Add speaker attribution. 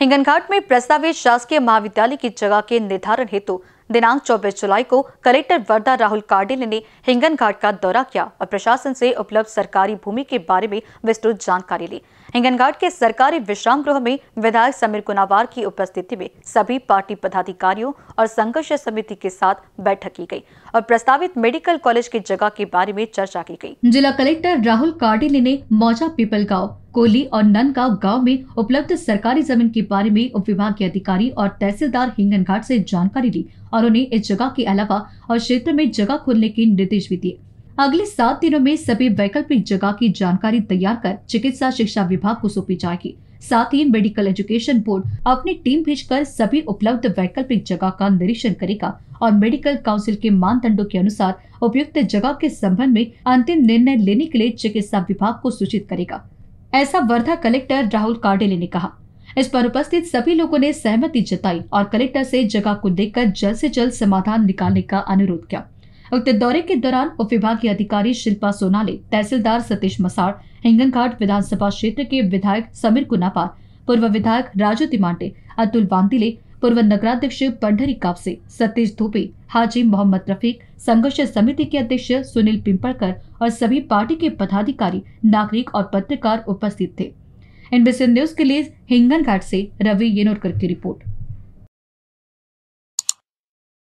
Speaker 1: हिंगनघाट में प्रस्तावित शासकीय महाविद्यालय की जगह के निर्धारण हेतु दिनांक 24 जुलाई को कलेक्टर वर्धा राहुल कार्डिल ने हिंगनघाट का दौरा किया और प्रशासन से उपलब्ध सरकारी भूमि के बारे में विस्तृत जानकारी ली हिंगनघाट के सरकारी विश्राम गृह में विधायक समीर कुनावार की उपस्थिति में सभी पार्टी पदाधिकारियों और संघर्ष समिति के साथ बैठक की गई और प्रस्तावित मेडिकल कॉलेज की जगह के बारे में चर्चा की गई जिला कलेक्टर राहुल कार्डिल ने मौजा पीपल गाँव कोली और नंदगांव गांव में उपलब्ध सरकारी जमीन के बारे में उप विभाग के अधिकारी और तहसीलदार हिंगन घाट से जानकारी ली और उन्हें इस जगह के अलावा और क्षेत्र में जगह खोलने के निर्देश भी दिए अगले सात दिनों में सभी वैकल्पिक जगह की जानकारी तैयार कर चिकित्सा शिक्षा विभाग को सौंपी जाएगी साथ ही मेडिकल एजुकेशन बोर्ड अपनी टीम भेजकर सभी उपलब्ध वैकल्पिक जगह का निरीक्षण करेगा और मेडिकल काउंसिल के मानदंडों के अनुसार उपयुक्त जगह के संबंध में अंतिम निर्णय लेने के लिए चिकित्सा विभाग को सूचित करेगा ऐसा वर्धा कलेक्टर राहुल कार्डेले ने कहा इस पर उपस्थित सभी लोगों ने सहमति जताई और कलेक्टर से जगह को देखकर जल्द से जल्द समाधान निकालने का अनुरोध किया उक्त दौरे के दौरान उप विभागीय अधिकारी शिल्पा सोनाले तहसीलदार सतीश मसाड़ हिंगनघाट विधानसभा क्षेत्र के विधायक समीर कुनापा पूर्व विधायक राजू तिमांटे अतुल वांतिले पूर्व नगराध्यक्ष पंडरी कापसे सतीश धोपे हाजी मोहम्मद रफीक संघर्ष समिति के अध्यक्ष सुनील पिंपड़कर और सभी पार्टी के पदाधिकारी नागरिक और पत्रकार उपस्थित थे एनबीसी न्यूज के लिए हिंगन घाट से रवि येनोरकर की रिपोर्ट